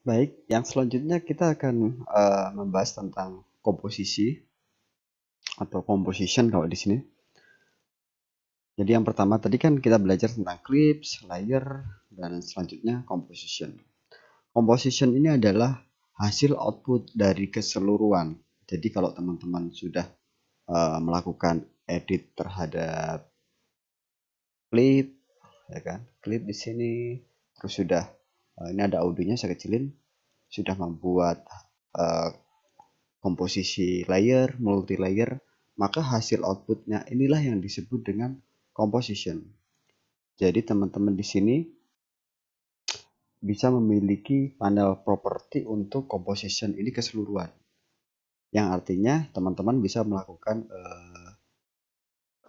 Baik, yang selanjutnya kita akan uh, membahas tentang komposisi atau composition kalau di sini. Jadi yang pertama tadi kan kita belajar tentang clips, layer, dan selanjutnya composition. Composition ini adalah hasil output dari keseluruhan. Jadi kalau teman-teman sudah uh, melakukan edit terhadap clip, ya kan, clip di sini, terus sudah Eh, ini ada audionya saya kecilin sudah membuat uh, komposisi layer multi layer maka hasil outputnya inilah yang disebut dengan composition jadi teman-teman di sini bisa memiliki panel properti untuk composition ini keseluruhan yang artinya teman-teman bisa melakukan uh,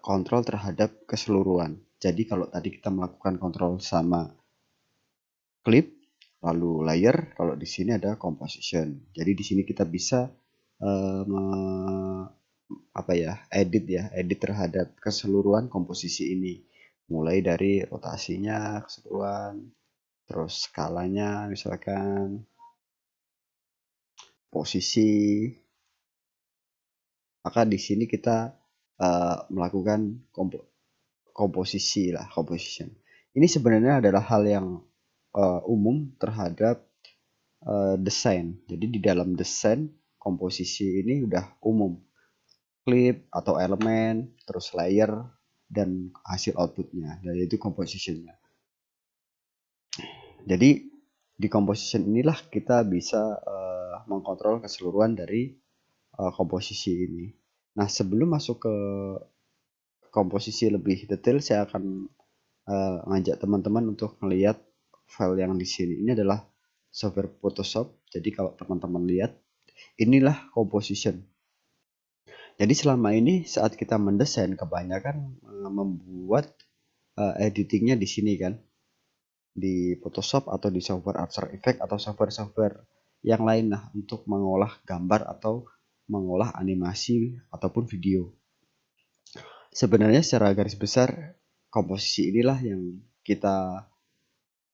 kontrol terhadap keseluruhan jadi kalau tadi kita melakukan kontrol sama clip lalu layer kalau di sini ada composition jadi di sini kita bisa uh, apa ya edit ya edit terhadap keseluruhan komposisi ini mulai dari rotasinya keseluruhan terus skalanya misalkan posisi maka di sini kita uh, melakukan kompo komposisi lah composition ini sebenarnya adalah hal yang uh, umum terhadap uh, desain. Jadi di dalam desain komposisi ini sudah umum. Clip atau elemen, terus layer dan hasil outputnya, yaitu compositionnya. Jadi di composition inilah kita bisa uh, mengkontrol keseluruhan dari uh, komposisi ini. Nah sebelum masuk ke komposisi lebih detail, saya akan uh, ngajak teman-teman untuk melihat file yang di sini ini adalah software Photoshop. Jadi kalau teman-teman lihat, inilah composition. Jadi selama ini saat kita mendesain kebanyakan eh, membuat uh, editingnya di sini kan di Photoshop atau di software After Effects atau software-software yang lain lah untuk mengolah gambar atau mengolah animasi ataupun video. Sebenarnya secara garis besar komposisi inilah yang kita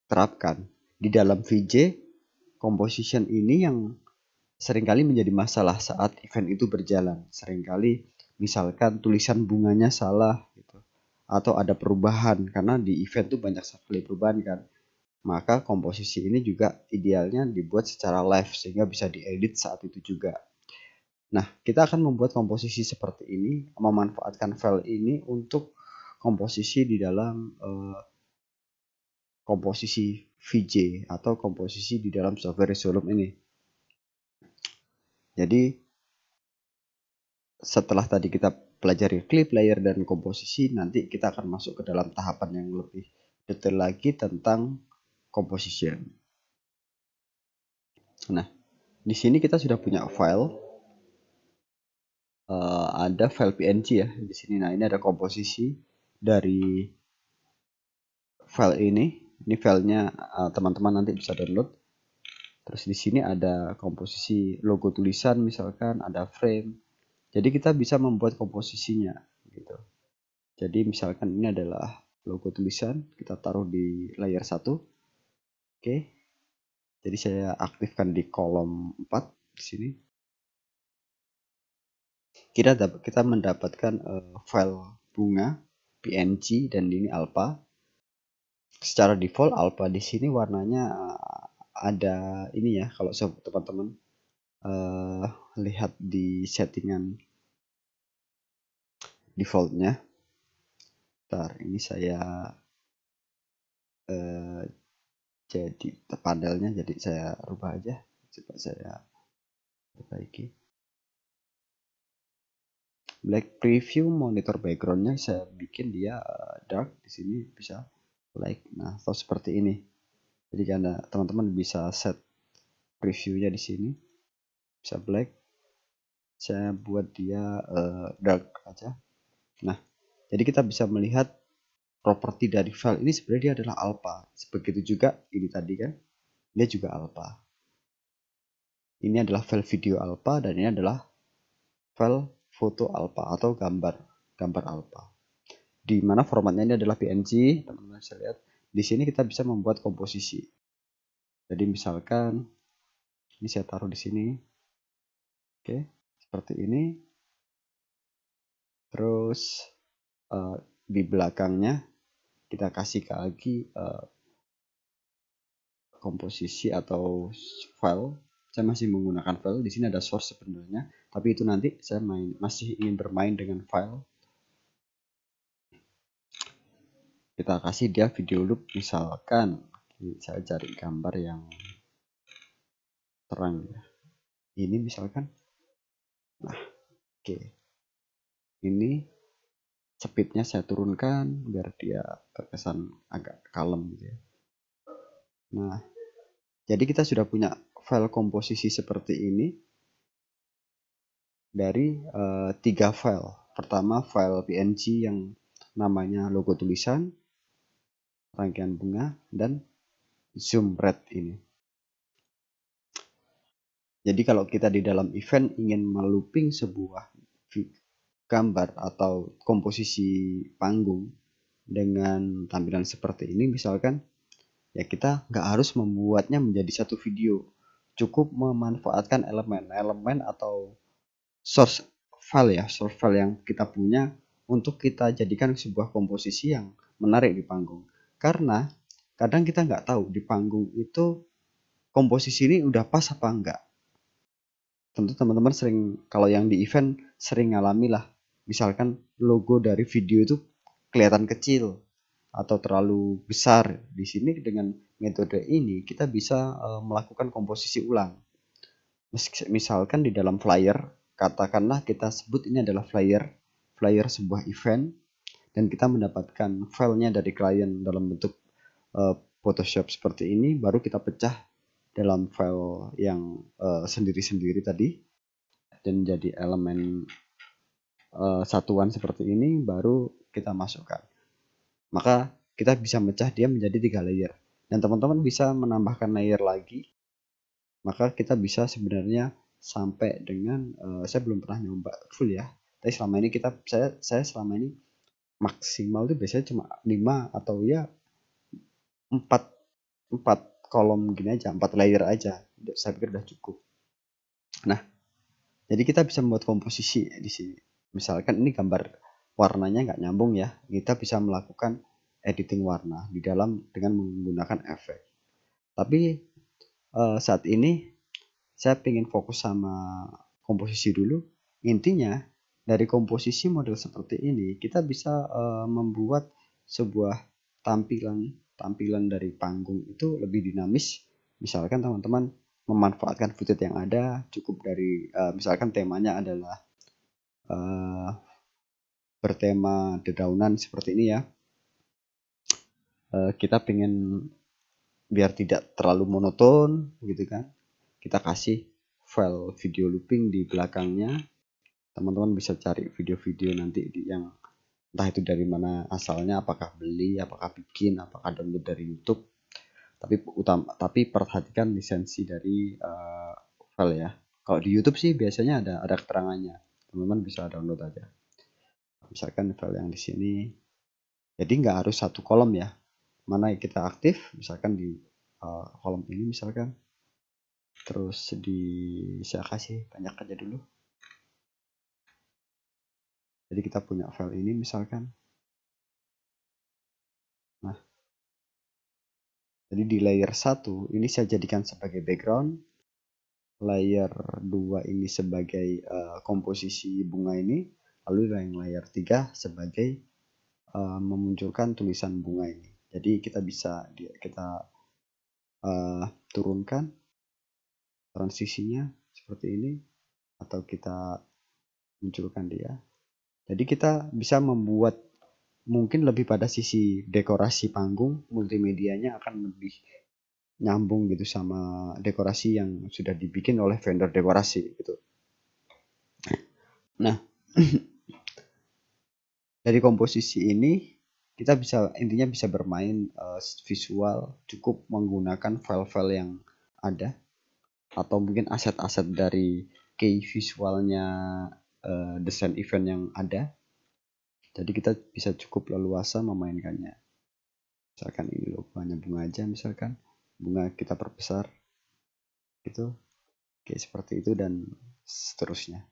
terapkan di dalam VJ composition ini yang seringkali menjadi masalah saat event itu berjalan seringkali misalkan tulisan bunganya salah gitu atau ada perubahan karena di event itu banyak sekali perubahan kan maka komposisi ini juga idealnya dibuat secara live sehingga bisa diedit saat itu juga Nah, kita akan membuat komposisi seperti ini, memanfaatkan file ini untuk komposisi di dalam uh, komposisi VJ atau komposisi di dalam software Resolum ini. Jadi setelah tadi kita pelajari clip layer dan komposisi, nanti kita akan masuk ke dalam tahapan yang lebih detail lagi tentang composition. Nah, di sini kita sudah punya file uh, ada file PNG ya di sini. Nah, ini ada komposisi dari file ini ini filenya eh, teman-teman nanti bisa download terus di sini ada komposisi logo tulisan misalkan ada frame jadi kita bisa membuat komposisinya gitu jadi misalkan ini adalah logo tulisan kita taruh di layer satu, oke jadi saya aktifkan di kolom 4 di sini kita dapat kita mendapatkan eh, file bunga png dan ini alpha secara default alpha di sini warnanya eh, ada ini ya kalau teman-teman uh, lihat di settingan defaultnya ntar ini saya uh, jadi panelnya jadi saya rubah aja coba saya perbaiki black preview monitor backgroundnya saya bikin dia dark di sini bisa like nah atau seperti ini jadi anda teman-teman bisa set previewnya di sini bisa black saya buat dia uh, dark aja nah jadi kita bisa melihat properti dari file ini sebenarnya dia adalah alpha sebegitu juga ini tadi kan dia juga alpha ini adalah file video alpha dan ini adalah file foto alpha atau gambar gambar alpha di mana formatnya ini adalah PNG teman-teman bisa lihat di sini kita bisa membuat komposisi jadi misalkan ini saya taruh di sini oke seperti ini terus uh, di belakangnya kita kasih lagi uh, komposisi atau file saya masih menggunakan file di sini ada source sebenarnya tapi itu nanti saya main masih ingin bermain dengan file kita kasih dia video loop misalkan saya cari gambar yang terang ya ini misalkan nah oke okay. ini speednya saya turunkan biar dia terkesan agak kalem gitu ya nah jadi kita sudah punya file komposisi seperti ini dari uh, tiga file pertama file png yang namanya logo tulisan rangkaian bunga dan zoom red ini. Jadi kalau kita di dalam event ingin meluping sebuah gambar atau komposisi panggung dengan tampilan seperti ini misalkan ya kita nggak harus membuatnya menjadi satu video cukup memanfaatkan elemen-elemen atau source file ya source file yang kita punya untuk kita jadikan sebuah komposisi yang menarik di panggung karena kadang kita nggak tahu di panggung itu komposisi ini udah pas apa enggak. Tentu teman-teman sering, kalau yang di event sering ngalami lah. Misalkan logo dari video itu kelihatan kecil atau terlalu besar. Di sini dengan metode ini kita bisa eh, melakukan komposisi ulang. Misalkan di dalam flyer, katakanlah kita sebut ini adalah flyer, flyer sebuah event dan kita mendapatkan filenya dari klien dalam bentuk uh, Photoshop seperti ini baru kita pecah dalam file yang eh, sendiri-sendiri uh, tadi dan jadi elemen uh, satuan seperti ini baru kita masukkan maka kita bisa pecah dia menjadi tiga layer dan teman-teman bisa menambahkan layer lagi maka kita bisa sebenarnya sampai dengan uh, saya belum pernah nyoba full ya tapi selama ini kita saya saya selama ini maksimal itu biasanya cuma 5 atau ya 4 4 kolom gini aja, 4 layer aja. Saya pikir udah cukup. Nah, jadi kita bisa membuat komposisi di sini. Misalkan ini gambar warnanya nggak nyambung ya, kita bisa melakukan editing warna di dalam dengan menggunakan efek. Tapi eh, saat ini saya ingin fokus sama komposisi dulu. Intinya dari komposisi model seperti ini, kita bisa uh, membuat sebuah tampilan tampilan dari panggung itu lebih dinamis. Misalkan teman-teman memanfaatkan footage yang ada, cukup dari uh, misalkan temanya adalah uh, bertema dedaunan seperti ini ya. Uh, kita pengen biar tidak terlalu monoton gitu kan. Kita kasih file video looping di belakangnya teman-teman bisa cari video-video nanti yang entah itu dari mana asalnya apakah beli apakah bikin apakah download dari YouTube tapi utama tapi perhatikan lisensi dari uh, file ya kalau di YouTube sih biasanya ada ada keterangannya teman-teman bisa download aja misalkan file yang di sini jadi nggak harus satu kolom ya mana kita aktif misalkan di uh, kolom ini misalkan terus di saya kasih banyak aja dulu jadi kita punya file ini misalkan. Nah. Jadi di layer 1 ini saya jadikan sebagai background. Layer 2 ini sebagai uh, komposisi bunga ini. Lalu yang layer 3 sebagai uh, memunculkan tulisan bunga ini. Jadi kita bisa kita uh, turunkan transisinya seperti ini atau kita munculkan dia jadi kita bisa membuat mungkin lebih pada sisi dekorasi panggung, multimedianya akan lebih nyambung gitu sama dekorasi yang sudah dibikin oleh vendor dekorasi gitu. Nah, dari komposisi ini kita bisa intinya bisa bermain uh, visual cukup menggunakan file-file yang ada atau mungkin aset-aset dari key visualnya uh, eh, desain event yang ada jadi kita bisa cukup leluasa memainkannya misalkan ini lubangnya bunga aja misalkan bunga kita perbesar gitu oke seperti itu dan seterusnya